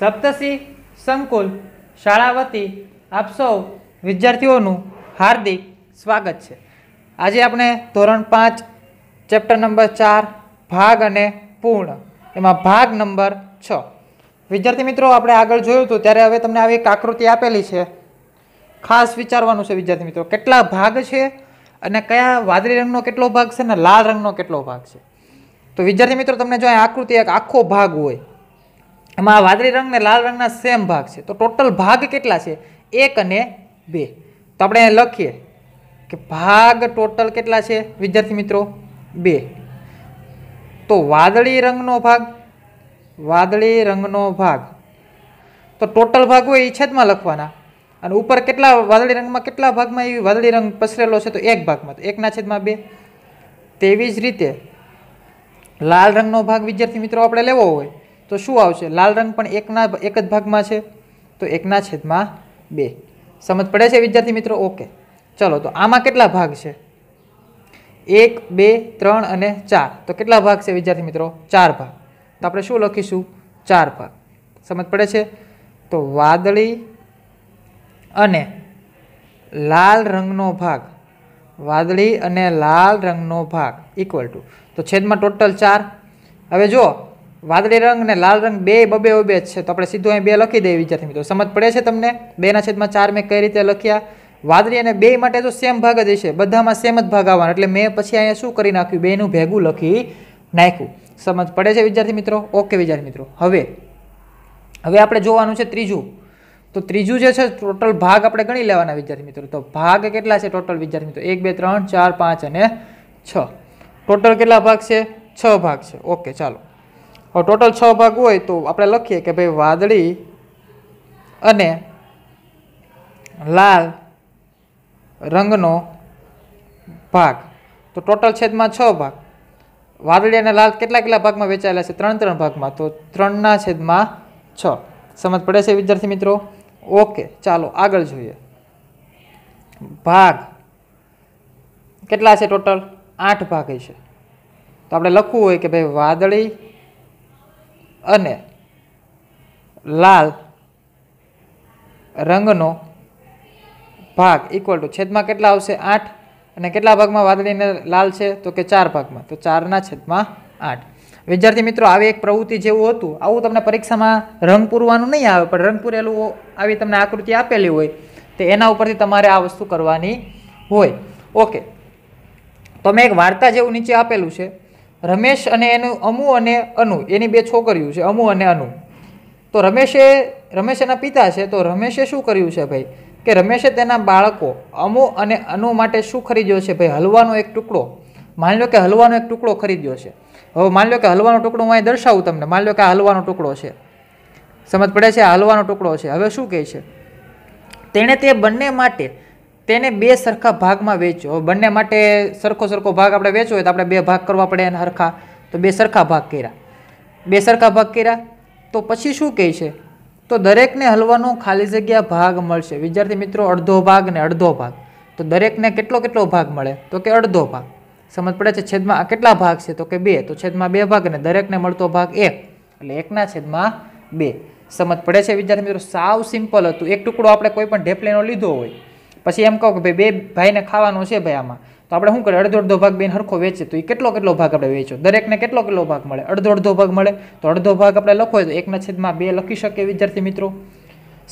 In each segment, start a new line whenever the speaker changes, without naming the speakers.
સપ્તસિંહ સંકુલ શાળા વતી આપ સૌ વિદ્યાર્થીઓનું હાર્દિક સ્વાગત છે આજે આપણે ધોરણ પાંચ ચેપ્ટર નંબર ચાર ભાગ અને પૂર્ણ એમાં ભાગ નંબર છ વિદ્યાર્થી મિત્રો આપણે આગળ જોયું હતું ત્યારે હવે તમને આવી એક આકૃતિ આપેલી છે ખાસ વિચારવાનું છે વિદ્યાર્થી મિત્રો કેટલા ભાગ છે અને કયા વાદળી રંગનો કેટલો ભાગ છે અને લાલ રંગનો કેટલો ભાગ છે તો વિદ્યાર્થી મિત્રો તમને જો આકૃતિ એક આખો ભાગ હોય એમાં વાદળી રંગ ને લાલ રંગના સેમ ભાગ છે તો ટોટલ ભાગ કેટલા છે એક અને બે તો આપણે લખીએ કે ભાગ ટોટલ કેટલા છે વિદ્યાર્થી મિત્રો બે તો વાદળી રંગનો ભાગ વાદળી રંગનો ભાગ તો ટોટલ ભાગ હોય એ છેદમાં લખવાના અને ઉપર કેટલા વાદળી રંગમાં કેટલા ભાગમાં એ વાદળી રંગ પસરેલો છે તો એક ભાગમાં એકના છેદમાં બે તેવી જ રીતે લાલ રંગનો ભાગ વિદ્યાર્થી મિત્રો આપણે લેવો હોય તો શું આવશે લાલ રંગ પણ એકના એક જ ભાગમાં છે તો એકના છેદમાં બે સમજ પડે છે વિદ્યાર્થી મિત્રો ઓકે ચલો તો આમાં કેટલા ભાગ છે એક બે ત્રણ અને ચાર તો કેટલા ભાગ છે વિદ્યાર્થી મિત્રો ચાર ભાગ તો આપણે શું લખીશું ચાર ભાગ સમજ પડે છે તો વાદળી અને લાલ રંગનો ભાગ વાદળી અને લાલ રંગનો ભાગ ઇક્વલ ટુ તો છેદમાં ટોટલ ચાર હવે જુઓ વાદળી રંગ અને લાલ રંગ બે બબે ઓબે છે તો આપણે સીધું અહીં બે લખી દઈએ વિદ્યાર્થી મિત્રો સમજ પડે છે તમને બેના છેદમાં ચાર મેં કઈ રીતે લખ્યા વાદળી અને બે માટે તો સેમ ભાગ જ હશે બધામાં સેમ જ ભાગ આવવાના એટલે મેં પછી અહીંયા શું કરી નાખ્યું બેનું ભેગું લખી નાખ્યું સમજ પડે છે વિદ્યાર્થી મિત્રો ઓકે વિદ્યાર્થી મિત્રો હવે હવે આપણે જોવાનું છે ત્રીજું તો ત્રીજું જે છે ટોટલ ભાગ આપણે ગણી લેવાના વિદ્યાર્થી મિત્રો તો ભાગ કેટલા છે ટોટલ વિદ્યાર્થી મિત્રો એક બે ત્રણ ચાર પાંચ અને છ ટોટલ કેટલા ભાગ છે છ ભાગ છે ઓકે ચાલો હવે ટોટલ છ ભાગ હોય તો આપણે લખીએ કે ભાઈ વાદળી અને લાલ રંગનો ભાગ તો ટોટલ છેદમાં છ ભાગ વાદળી અને લાલ કેટલા કેટલા ભાગમાં વેચાયેલા છે ત્રણ ત્રણ ભાગમાં તો ત્રણના છેદમાં છ સમજ પડે છે વિદ્યાર્થી મિત્રો ઓકે ચાલો આગળ જોઈએ ભાગ કેટલા છે ટોટલ આઠ ભાગ છે તો આપણે લખવું હોય કે ભાઈ વાદળી અને લાલ રંગનો ભાગ ઇક્વલ ટુ છેદમાં કેટલા આવશે આઠ અને કેટલા ભાગમાં વાદળીને લાલ છે તો કે ચાર ભાગમાં તો ચારના છેદમાં આઠ વિદ્યાર્થી મિત્રો આવી એક પ્રવૃત્તિ જેવું હતું આવું તમને પરીક્ષામાં રંગ પૂરવાનું નહીં આવે પણ રંગ પૂરેલું આવી તમને આકૃતિ આપેલી હોય તો એના ઉપરથી તમારે આ વસ્તુ કરવાની હોય ઓકે તો મેં એક વાર્તા જેવું નીચે આપેલું છે રમેશ અને એનું અમુ અને અનુ એની બે છોકરીઓ છે અમુ અને અનુ તો રમેશે રમેશ એના પિતા છે તો રમેશે શું કર્યું છે ભાઈ કે રમેશે તેના બાળકો અમુ અને અનુ માટે શું ખરીદ્યો છે ભાઈ હલવાનો એક ટુકડો માની લો કે હલવાનો એક ટુકડો ખરીદ્યો છે હવે માની લો કે હલવાનો ટુકડો હું અહીં દર્શાવું તમને માની લો કે આ હલવાનો ટુકડો છે સમજ પડે છે આ હલવાનો ટુકડો છે હવે શું કહે છે તેણે તે બંને માટે તેને બે સરખા ભાગમાં વેચો બંને માટે સરખો સરખો ભાગ આપણે વેચવો હોય તો આપણે બે ભાગ કરવા પડે એને સરખા તો બે સરખા ભાગ કર્યા બે સરખા ભાગ કર્યા તો પછી શું કહે છે તો દરેકને હલવાનો ખાલી જગ્યા ભાગ મળશે વિદ્યાર્થી મિત્રો અડધો ભાગ ને અડધો ભાગ તો દરેકને કેટલો કેટલો ભાગ મળે તો કે અડધો ભાગ સમજ પડે છે છેદમાં આ કેટલા ભાગ છે તો કે બે તો છેદમાં બે ભાગ ને દરેકને મળતો ભાગ એક એટલે એકના છેદમાં બે સમજ પડે છે વિદ્યાર્થી મિત્રો સાવ સિમ્પલ હતું એક ટુકડો આપણે કોઈ પણ ઢેપલેનો લીધો હોય પછી એમ કહો કે ભાઈ બે ભાઈને ખાવાનું છે ભાઈ આમાં તો આપણે શું કરીએ અડધો અડધો ભાગ બેન હરખો વેચે તો એ કેટલો કેટલો ભાગ આપણે વેચો દરેકને કેટલો કેટલો ભાગ મળે અડધો અડધો ભાગ મળે તો અડધો ભાગ આપણે લખો તો એકના છેદમાં બે લખી શકીએ વિદ્યાર્થી મિત્રો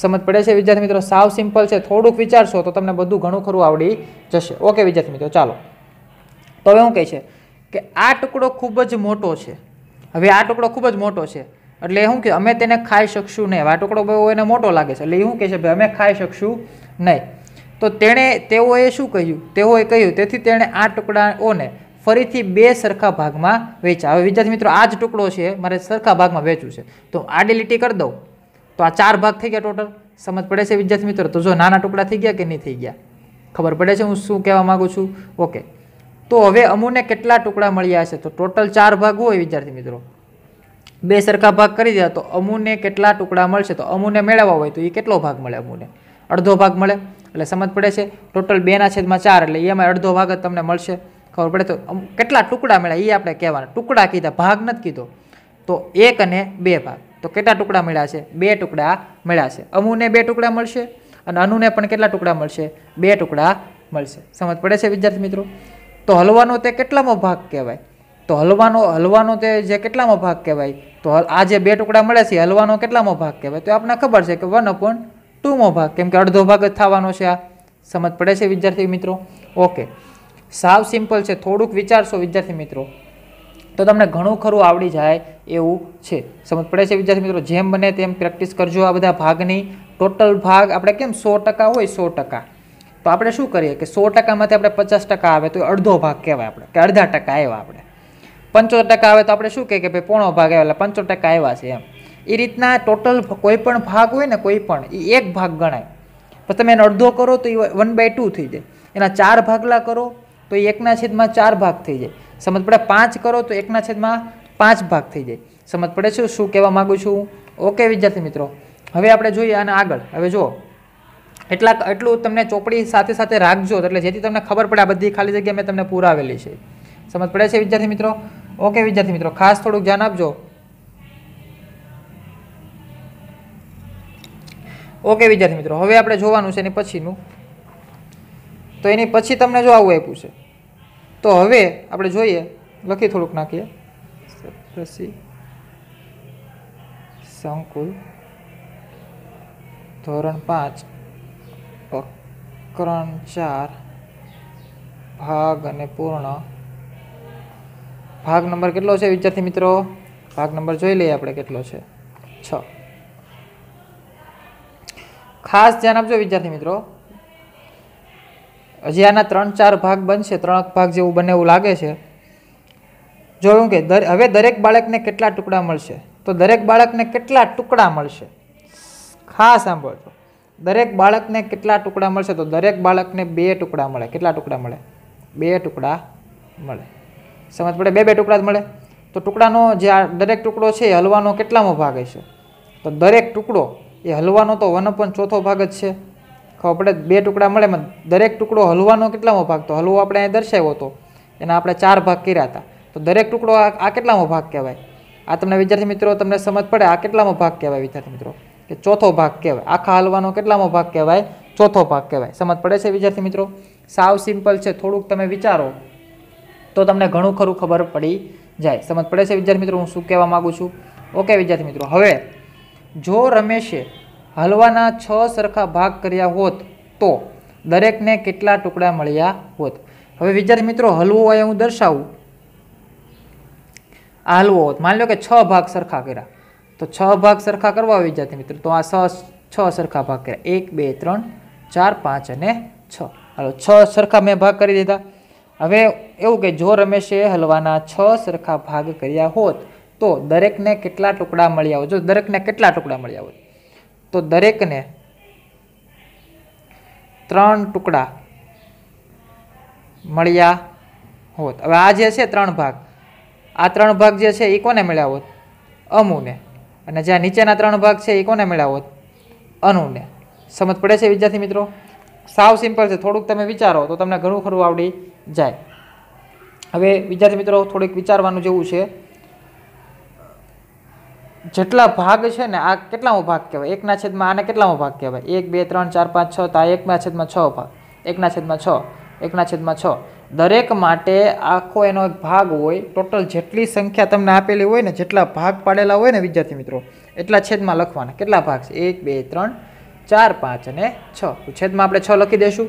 સમજ પડે છે વિદ્યાર્થી મિત્રો સાવ સિમ્પલ છે થોડુંક વિચારશો તો તમને બધું ઘણું ખરું આવડી જશે ઓકે વિદ્યાર્થી મિત્રો ચાલો તો હવે શું કહે છે કે આ ટુકડો ખૂબ જ મોટો છે હવે આ ટુકડો ખૂબ જ મોટો છે એટલે શું કે અમે તેને ખાઈ શકશું નહીં આ ટુકડો બહુ એને મોટો લાગે છે એટલે એ શું કહે છે ભાઈ અમે ખાઈ શકશું નહીં તો તેણે તેઓએ શું કહ્યું તેઓએ કહ્યું તેથી તેણે આ ટુકડાઓને ફરીથી બે સરખા ભાગમાં વેચ્યા હવે વિદ્યાર્થી મિત્રો આ જ ટુકડો છે મારે સરખા ભાગમાં વેચવું છે તો આ ડિલીટી કરી દઉં તો આ ચાર ભાગ થઈ ગયા ટોટલ સમજ પડે છે વિદ્યાર્થી મિત્રો તો જો નાના ટુકડા થઈ ગયા કે નહીં થઈ ગયા ખબર પડે છે હું શું કહેવા માગું છું ઓકે તો હવે અમુને કેટલા ટુકડા મળ્યા છે તો ટોટલ ચાર ભાગ હોય વિદ્યાર્થી મિત્રો બે સરખા ભાગ કરી દીધા તો અમુને કેટલા ટુકડા મળશે તો અમુને મેળવવા હોય તો એ કેટલો ભાગ મળે અમુને અડધો ભાગ મળે એટલે સમજ પડે છે ટોટલ બેના છેદમાં ચાર એટલે એમાં અડધો ભાગ જ તમને મળશે ખબર પડે તો કેટલા ટુકડા મળ્યા એ આપણે કહેવાના ટુકડા કીધા ભાગ નથી કીધો તો એક અને બે ભાગ તો કેટલા ટુકડા મળ્યા છે બે ટુકડા મળ્યા છે અમુને બે ટુકડા મળશે અને અનુને પણ કેટલા ટુકડા મળશે બે ટુકડા મળશે સમજ પડે છે વિદ્યાર્થી મિત્રો તો હલવાનો તે કેટલામો ભાગ કહેવાય તો હલવાનો હલવાનો તે જે કેટલામો ભાગ કહેવાય તો આ જે બે ટુકડા મળ્યા છે હલવાનો કેટલામો ભાગ કહેવાય તો આપણને ખબર છે કે વન અપોન ટૂંમો ભાગ કેમ કે અડધો ભાગ જ થવાનો છે આ સમજ પડે છે વિદ્યાર્થી મિત્રો ઓકે સાવ સિમ્પલ છે થોડુંક વિચારશો વિદ્યાર્થી મિત્રો તો તમને ઘણું ખરું આવડી જાય એવું છે સમજ પડે છે વિદ્યાર્થી મિત્રો જેમ બને તેમ પ્રેક્ટિસ કરજો આ બધા ભાગની ટોટલ ભાગ આપણે કેમ સો ટકા હોય સો ટકા તો આપણે શું કરીએ કે સો ટકામાંથી આપણે પચાસ ટકા આવે તો અડધો ભાગ કહેવાય આપણે કે અડધા ટકા આવ્યા આપણે પંચોતેર ટકા આવે તો આપણે શું કહીએ કે ભાઈ પોણો ભાગ આવ્યા એટલે પંચોતેર ટકા આવ્યા છે એમ એ રીતના ટોટલ કોઈ પણ ભાગ હોય ને કોઈ પણ એ એક ભાગ ગણાય પણ તમે એનો અડધો કરો તો એ વન બાય ટુ થઈ જાય એના ચાર ભાગલા કરો તો એ એકના છેદમાં ચાર ભાગ થઈ જાય સમજ પડે પાંચ કરો તો એકના છેદમાં પાંચ ભાગ થઈ જાય સમજ પડે છે શું કહેવા માગું છું ઓકે વિદ્યાર્થી મિત્રો હવે આપણે જોઈએ અને આગળ હવે જુઓ એટલા એટલું તમને ચોપડી સાથે સાથે રાખજો એટલે જેથી તમને ખબર પડે આ બધી ખાલી જગ્યા મેં તમને પુરાવેલી છે સમજ પડે છે વિદ્યાર્થી મિત્રો ઓકે વિદ્યાર્થી મિત્રો ખાસ થોડુંક ધ્યાન આપજો ઓકે વિદ્યાર્થી મિત્રો હવે આપણે જોવાનું છે એની પછીનું તો એની પછી તમને જો આવું આપ્યું છે તો હવે આપણે જોઈએ લખી થોડુંક નાખીએ સપ્તસી સંકુલ ધોરણ પાંચ પ્રકરણ ચાર ભાગ અને પૂર્ણ ભાગ નંબર કેટલો છે વિદ્યાર્થી મિત્રો ભાગ નંબર જોઈ લઈએ આપણે કેટલો છે છ ખાસ ધ્યાન આપજો વિદ્યાર્થી મિત્રો હજી આના ત્રણ ચાર ભાગ બનશે ત્રણ ભાગ જેવું બને એવું લાગે છે જોયું કે હવે દરેક બાળકને કેટલા ટુકડા મળશે તો દરેક બાળકને કેટલા ટુકડા મળશે ખાસ સાંભળજો દરેક બાળકને કેટલા ટુકડા મળશે તો દરેક બાળકને બે ટુકડા મળે કેટલા ટુકડા મળે બે ટુકડા મળે સમજ પડે બે બે ટુકડા જ મળે તો ટુકડાનો જે આ દરેક ટુકડો છે એ હલવાનો કેટલામો ભાગ હશે તો દરેક ટુકડો એ હલવાનો તો વન અપોન ચોથો ભાગ જ છે ખબર આપણે બે ટુકડા મળે દરેક ટુકડો હલવાનો કેટલામો ભાગ તો હલવો આપણે અહીંયા દર્શાવ્યો હતો એના આપણે ચાર ભાગ કર્યા હતા તો દરેક ટુકડો આ કેટલામો ભાગ કહેવાય આ તમને વિદ્યાર્થી મિત્રો તમને સમજ પડે આ કેટલામો ભાગ કહેવાય વિદ્યાર્થી મિત્રો કે ચોથો ભાગ કહેવાય આખા હલવાનો કેટલામો ભાગ કહેવાય ચોથો ભાગ કહેવાય સમજ પડે છે વિદ્યાર્થી મિત્રો સાવ સિમ્પલ છે થોડુંક તમે વિચારો તો તમને ઘણું ખરું ખબર પડી જાય સમજ પડે છે વિદ્યાર્થી મિત્રો હું શું કહેવા માગું છું ઓકે વિદ્યાર્થી મિત્રો હવે જો રમેશે હલવાના છ સરખા ભાગ કર્યા હોત તો દરેકને કેટલા ટુકડા મળ્યા હોત હવે વિદ્યાર્થી મિત્રો હલવો હોય હું દર્શાવું આ હલવો હોત માની લો કે છ ભાગ સરખા કર્યા તો છ ભાગ સરખા કરવા હોય વિદ્યાર્થી મિત્રો તો આ છ સરખા ભાગ કર્યા એક બે ત્રણ ચાર પાંચ અને છ હાલો છ સરખા મેં ભાગ કરી દીધા હવે એવું કે જો રમેશે હલવાના છ સરખા ભાગ કર્યા હોત તો દરેકને કેટલા ટુકડા મળ્યા હોત જો દરેકને કેટલા ટુકડા મળ્યા હોત તો દરેકને ત્રણ ટુકડા મળ્યા હોત હવે આ જે છે ત્રણ ભાગ આ ત્રણ ભાગ જે છે એ કોને મળ્યા હોત અમુને અને જ્યાં નીચેના ત્રણ ભાગ છે એ કોને મળ્યા હોત અનુને સમજ પડે છે વિદ્યાર્થી મિત્રો સાવ સિમ્પલ છે થોડુંક તમે વિચારો તો તમને ઘણું ખરું આવડી જાય હવે વિદ્યાર્થી મિત્રો થોડીક વિચારવાનું જેવું છે જેટલા ભાગ છે ને આ કેટલામો ભાગ કહેવાય એકના છેદમાં આને કેટલામો ભાગ કહેવાય એક બે ત્રણ ચાર પાંચ છ તો આ એકના છેદમાં છ ભાગ એકના છેદમાં છ એકના છેદમાં છ દરેક માટે આખો એનો એક ભાગ હોય ટોટલ જેટલી સંખ્યા તમને આપેલી હોય ને જેટલા ભાગ પાડેલા હોય ને વિદ્યાર્થી મિત્રો એટલા છેદમાં લખવાના કેટલા ભાગ છે એક બે ત્રણ ચાર પાંચ અને છ છેદમાં આપણે છ લખી દઈશું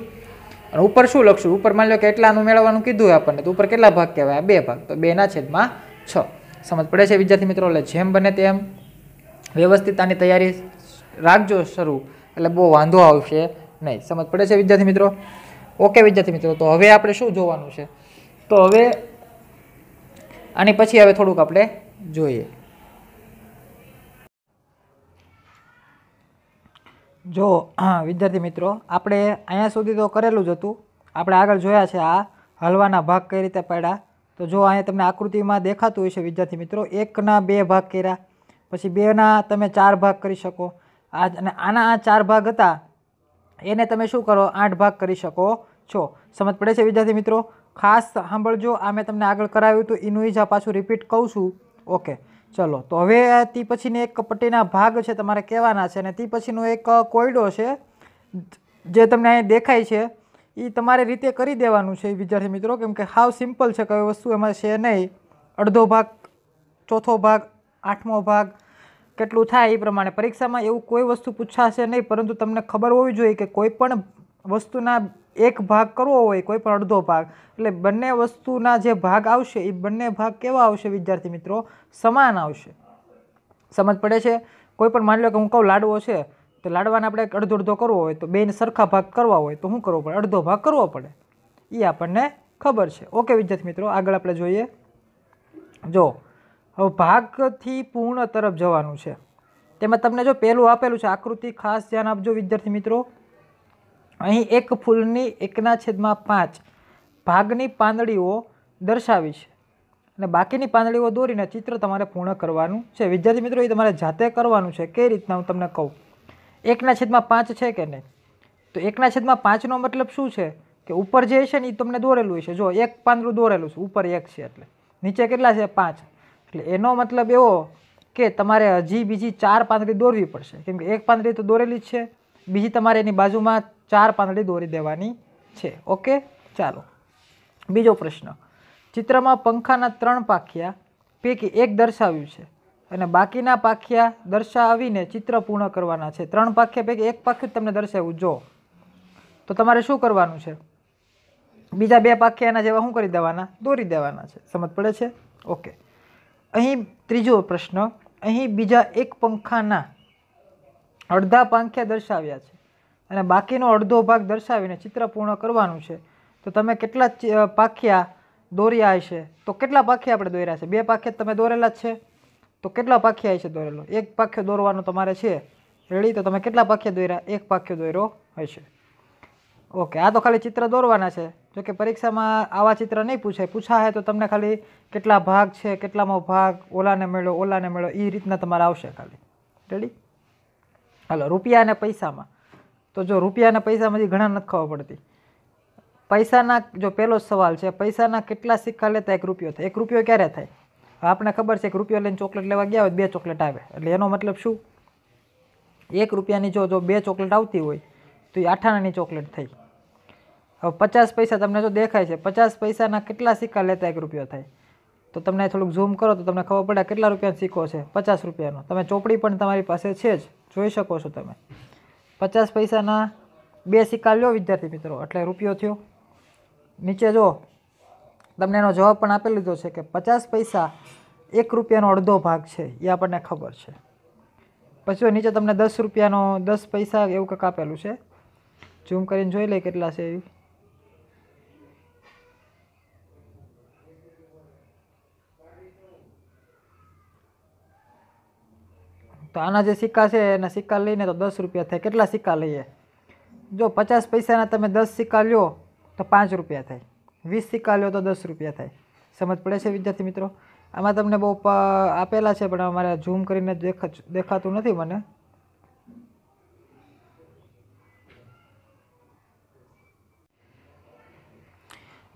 અને ઉપર શું લખશું ઉપર માની લો કે એટલાનું મેળવવાનું કીધું આપણને તો ઉપર કેટલા ભાગ કહેવાય બે ભાગ તો બેના છેદમાં છ સમજ પડે છે વિદ્યાર્થી મિત્રો એટલે જેમ બને તેમ વ્યવસ્થિત તૈયારી રાખજો શરૂ એટલે બહુ વાંધો આવશે નહીં સમજ પડે છે વિદ્યાર્થી મિત્રો ઓકે વિદ્યાર્થી મિત્રો તો હવે આપણે શું જોવાનું છે તો હવે આની પછી હવે થોડુંક આપણે જોઈએ જો વિદ્યાર્થી મિત્રો આપણે અહીંયા સુધી તો કરેલું જ હતું આપણે આગળ જોયા છે આ હલવાના ભાગ કઈ રીતે પડ્યા તો જો અહીંયા તમને આકૃતિમાં દેખાતું હશે વિદ્યાર્થી મિત્રો એકના બે ભાગ કર્યા પછી બેના તમે ચાર ભાગ કરી શકો આ અને આના આ ચાર ભાગ હતા એને તમે શું કરો આઠ ભાગ કરી શકો છો સમજ પડે છે વિદ્યાર્થી મિત્રો ખાસ સાંભળજો આ મેં તમને આગળ કરાવ્યું હતું એનું જ આ પાછું રિપીટ કહું છું ઓકે ચલો તો હવે તે પછીની એક પટ્ટીના ભાગ છે તમારે કહેવાના છે અને તે પછીનો એક કોયડો છે જે તમને અહીં દેખાય છે એ તમારે રીતે કરી દેવાનું છે વિદ્યાર્થી મિત્રો કેમ કે હાવ સિમ્પલ છે કોઈ વસ્તુ એમાં છે નહીં અડધો ભાગ ચોથો ભાગ આઠમો ભાગ કેટલું થાય એ પ્રમાણે પરીક્ષામાં એવું કોઈ વસ્તુ પૂછાશે નહીં પરંતુ તમને ખબર હોવી જોઈએ કે કોઈ પણ વસ્તુના એક ભાગ કરવો હોય કોઈ પણ અડધો ભાગ એટલે બંને વસ્તુના જે ભાગ આવશે એ બંને ભાગ કેવા આવશે વિદ્યાર્થી મિત્રો સમાન આવશે સમજ પડે છે કોઈ પણ માની લો કે હું કહું લાડવો છે તો લાડવાને આપણે અડધો અડધો કરવો હોય તો બેને સરખા ભાગ કરવા હોય તો શું કરવો પડે અડધો ભાગ કરવો પડે એ આપણને ખબર છે ઓકે વિદ્યાર્થી મિત્રો આગળ આપણે જોઈએ જો હવે ભાગથી પૂર્ણ તરફ જવાનું છે તેમાં તમને જો પહેલું આપેલું છે આકૃતિ ખાસ ધ્યાન આપજો વિદ્યાર્થી મિત્રો અહીં એક ફૂલની એકના છેદમાં પાંચ ભાગની પાંદડીઓ દર્શાવી છે અને બાકીની પાંદડીઓ દોરીને ચિત્ર તમારે પૂર્ણ કરવાનું છે વિદ્યાર્થી મિત્રો એ તમારે જાતે કરવાનું છે કઈ રીતના હું તમને કહું એકના છેદમાં પાંચ છે કે નહીં તો એકના છેદમાં પાંચનો મતલબ શું છે કે ઉપર જે છે ને એ તમને દોરેલું છે જો એક પાંદડું દોરેલું છે ઉપર એક છે એટલે નીચે કેટલા છે પાંચ એટલે એનો મતલબ એવો કે તમારે હજી બીજી ચાર પાંદડી દોરવી પડશે કેમકે એક પાંદડી તો દોરેલી જ છે બીજી તમારે એની બાજુમાં ચાર પાંદડી દોરી દેવાની છે ઓકે ચાલો બીજો પ્રશ્ન ચિત્રમાં પંખાના ત્રણ પાખિયા પૈકી એક દર્શાવ્યું છે અને બાકીના પાખ્યા દર્શાવીને ચિત્ર પૂર્ણ કરવાના છે ત્રણ પાખ્યા પૈકી એક પાખ્યું તમને દર્શાવ્યું જો તો તમારે શું કરવાનું છે બીજા બે પાખ્યા એના જેવા શું કરી દેવાના દોરી દેવાના છે સમજ પડે છે ઓકે અહીં ત્રીજો પ્રશ્ન અહીં બીજા એક પંખાના અડધા પાંખ્યા દર્શાવ્યા છે અને બાકીનો અડધો ભાગ દર્શાવીને ચિત્ર પૂર્ણ કરવાનું છે તો તમે કેટલા પાખ્યા દોર્યા હશે તો કેટલા પાખ્યા આપણે દોર્યા છે બે પાખ્યા તમે દોરેલા જ છે તો કેટલા પાખ્યા હશે દોરેલો એક પાખ્યો દોરવાનો તમારે છે રેડી તો તમે કેટલા પાખ્યા દોર્યા એક પાખ્યો દોર્યો હશે ઓકે આ તો ખાલી ચિત્ર દોરવાના છે જો કે પરીક્ષામાં આવા ચિત્ર નહીં પૂછાય પૂછા પૂછાય તો તમને ખાલી કેટલા ભાગ છે કેટલામાં ભાગ ઓલાને મેળો ઓલાને મેળો એ રીતના તમારે આવશે ખાલી રેડી હાલો રૂપિયા અને પૈસામાં તો જો રૂપિયા અને પૈસામાંથી ઘણા નથી ખબર પડતી પૈસાના જો પહેલો સવાલ છે પૈસાના કેટલા સિક્કા લેતા એક રૂપિયો થાય એક રૂપિયો ક્યારે થાય આપણે ખબર છે કે રૂપિયા લઈને ચોકલેટ લેવા ગયા હોય બે ચોકલેટ આવે એટલે એનો મતલબ શું એક રૂપિયાની જો જો બે ચોકલેટ આવતી હોય તો એ આઠાણાની ચોકલેટ થઈ હવે પચાસ પૈસા તમને જો દેખાય છે પચાસ પૈસાના કેટલા સિક્કા લેતા એક રૂપિયો થાય તો તમને થોડુંક ઝૂમ કરો તો તમને ખબર પડે કેટલા રૂપિયાનો સિક્કો છે પચાસ રૂપિયાનો તમે ચોપડી પણ તમારી પાસે છે જ જોઈ શકો છો તમે પચાસ પૈસાના બે સિક્કા લ્યો વિદ્યાર્થી મિત્રો એટલે રૂપિયો થયો નીચે જો તમને એનો જવાબ પણ આપી લીધો છે કે પચાસ પૈસા એક રૂપિયાનો અડધો ભાગ છે એ આપણને ખબર છે પછી નીચે તમને દસ રૂપિયાનો દસ પૈસા એવું કંઈક આપેલું છે ઝૂમ કરીને જોઈ લઈએ કેટલા છે એવી તો આના જે સિક્કા છે એના સિક્કા લઈને તો દસ રૂપિયા થાય કેટલા સિક્કા લઈએ જો પચાસ પૈસાના તમે દસ સિક્કા લ્યો તો પાંચ રૂપિયા થાય વીસ સિક્કા લ્યો તો દસ રૂપિયા થાય સમજ પડે છે વિદ્યાર્થી મિત્રો આમાં તમને બહુ આપેલા છે પણ અમારે ઝૂમ કરીને દેખાતું નથી મને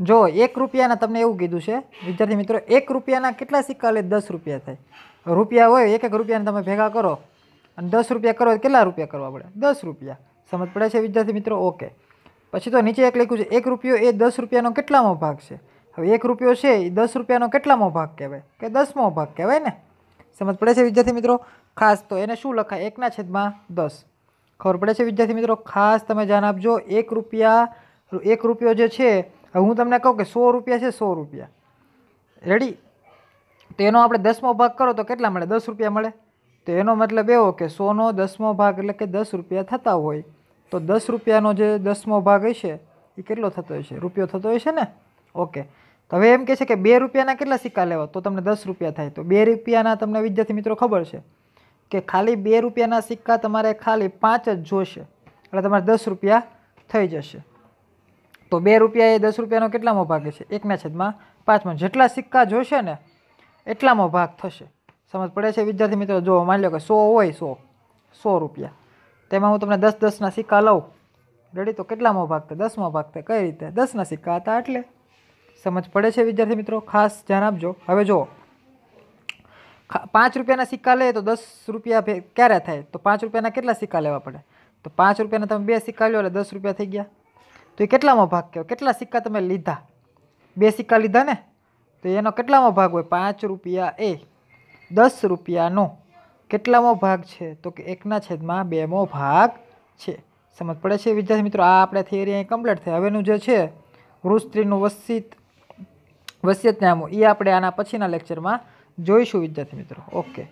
જો એક રૂપિયાના તમને એવું કીધું છે વિદ્યાર્થી મિત્રો એક રૂપિયાના કેટલા સિક્કા લે દસ રૂપિયા થાય રૂપિયા હોય એક એક રૂપિયાને તમે ભેગા કરો અને દસ રૂપિયા કરો કેટલા રૂપિયા કરવા પડે દસ રૂપિયા સમજ પડે છે વિદ્યાર્થી મિત્રો ઓકે પછી તો નીચે એક લખ્યું છે એક રૂપિયો એ દસ રૂપિયાનો કેટલામો ભાગ છે હવે એક રૂપિયો છે એ દસ રૂપિયાનો કેટલામો ભાગ કહેવાય કે દસમો ભાગ કહેવાય ને સમજ પડે છે વિદ્યાર્થી મિત્રો ખાસ તો એને શું લખાય એકના છેદમાં દસ ખબર પડે છે વિદ્યાર્થી મિત્રો ખાસ તમે જાણ આપજો એક રૂપિયા એક રૂપિયો જે છે હવે હું તમને કહું કે સો રૂપિયા છે સો રૂપિયા રેડી તો એનો આપણે દસમો ભાગ કરો તો કેટલા મળે દસ રૂપિયા મળે તો એનો મતલબ એવો કે સોનો દસમો ભાગ એટલે કે દસ રૂપિયા થતા હોય તો દસ રૂપિયાનો જે દસમો ભાગ હશે એ કેટલો થતો હશે રૂપિયો થતો હશે ને ઓકે તો હવે એમ કહે છે કે બે રૂપિયાના કેટલા સિક્કા લેવા તો તમને દસ રૂપિયા થાય તો બે રૂપિયાના તમને વિદ્યાર્થી મિત્રો ખબર છે કે ખાલી બે રૂપિયાના સિક્કા તમારે ખાલી પાંચ જ જોશે એટલે તમારે દસ રૂપિયા થઈ જશે તો બે રૂપિયા એ દસ રૂપિયાનો કેટલામો ભાગ છે એકના છેદમાં પાંચમો જેટલા સિક્કા જોશે ને એટલામો ભાગ થશે સમજ પડે છે વિદ્યાર્થી મિત્રો જો માની લો કે સો હોય સો સો રૂપિયા તેમાં હું તમને દસ દસના સિક્કા લઉં રેડી તો કેટલામાં ભાગ થાય દસમાં ભાગ થાય કઈ રીતે દસના સિક્કા હતા એટલે સમજ પડે છે વિદ્યાર્થી મિત્રો ખાસ ધ્યાન આપજો હવે જુઓ પાંચ રૂપિયાના સિક્કા લે તો દસ રૂપિયા ક્યારે થાય તો પાંચ રૂપિયાના કેટલા સિક્કા લેવા પડે તો પાંચ રૂપિયાના તમે બે સિક્કા લો એટલે દસ રૂપિયા થઈ ગયા તો એ કેટલામાં ભાગ કહેવાય કેટલા સિક્કા તમે લીધા બે સિક્કા લીધા ને તો એનો કેટલામાં ભાગ હોય પાંચ રૂપિયા એ દસ રૂપિયાનો કેટલામો ભાગ છે તો કે એકના છેદમાં બેમો ભાગ છે સમજ પડે છે વિદ્યાર્થી મિત્રો આ આપણે થિયરી અહીં કમ્પ્લીટ થઈ હવેનું જે છે વૃષ્ત્રીનું વસિત વસિયત નામો એ આપણે આના પછીના લેક્ચરમાં જોઈશું વિદ્યાર્થી મિત્રો ઓકે